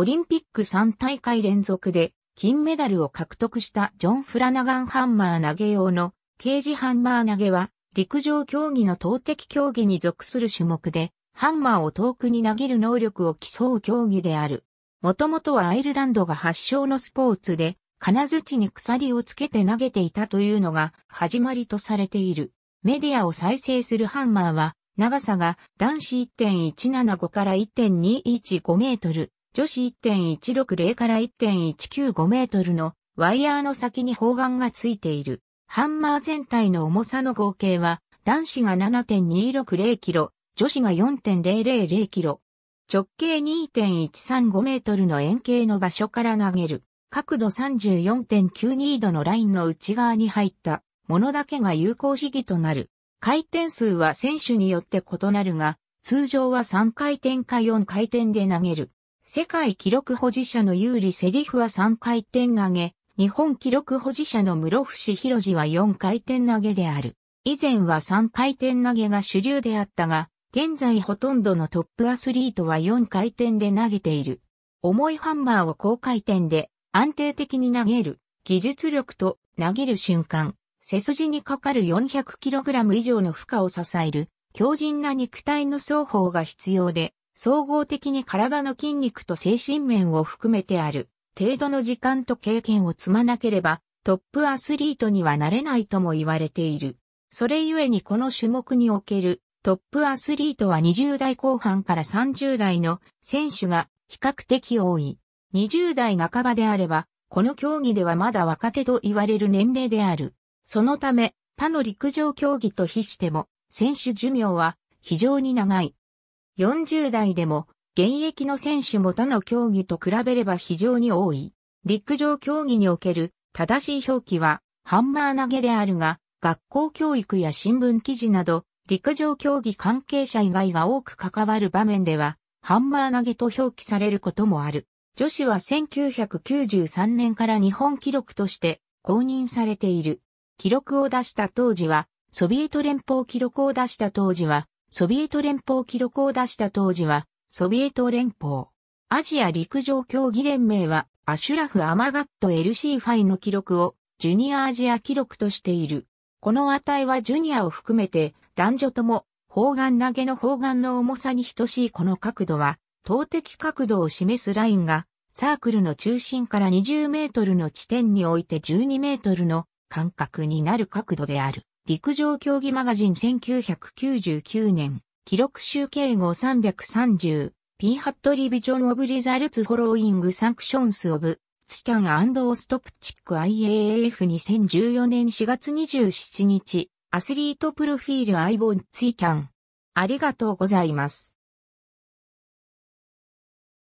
オリンピック3大会連続で金メダルを獲得したジョン・フラナガンハンマー投げ用のケージハンマー投げは陸上競技の投擲競技に属する種目でハンマーを遠くに投げる能力を競う競技である。もともとはアイルランドが発祥のスポーツで金槌に鎖をつけて投げていたというのが始まりとされている。メディアを再生するハンマーは長さが男子1.175から1.215メートル、女子1.160から1.195メートルのワイヤーの先に砲丸がついている。ハンマー全体の重さの合計は、男子が7.260キロ、女子が4.000キロ。直径2.135メートルの円形の場所から投げる。角度34.92度のラインの内側に入ったものだけが有効試技となる。回転数は選手によって異なるが、通常は3回転か4回転で投げる。世界記録保持者の有利セリフは3回転投げ、日本記録保持者の室伏博士は4回転投げである。以前は3回転投げが主流であったが、現在ほとんどのトップアスリートは4回転で投げている。重いハンマーを高回転で安定的に投げる技術力と投げる瞬間、背筋にかかる 400kg 以上の負荷を支える強靭な肉体の双方が必要で、総合的に体の筋肉と精神面を含めてある程度の時間と経験を積まなければトップアスリートにはなれないとも言われている。それゆえにこの種目におけるトップアスリートは20代後半から30代の選手が比較的多い。20代半ばであれば、この競技ではまだ若手と言われる年齢である。そのため、他の陸上競技と比しても、選手寿命は非常に長い。40代でも現役の選手も他の競技と比べれば非常に多い。陸上競技における正しい表記はハンマー投げであるが、学校教育や新聞記事など陸上競技関係者以外が多く関わる場面ではハンマー投げと表記されることもある。女子は1993年から日本記録として公認されている。記録を出した当時は、ソビエト連邦記録を出した当時は、ソビエト連邦記録を出した当時は、ソビエト連邦。アジア陸上競技連盟は、アシュラフ・アマガット LC ファイの記録を、ジュニアアジア記録としている。この値はジュニアを含めて、男女とも、砲丸投げの砲丸の重さに等しいこの角度は、投擲角度を示すラインが、サークルの中心から20メートルの地点において12メートルの間隔になる角度である。陸上競技マガジン1999年、記録集計号 330P ハットリビジョンオブリザルツフォローイングサンクションスオブスキャンオストプチック IAAF2014 年4月27日、アスリートプロフィールアイボンツイキャン。ありがとうございます。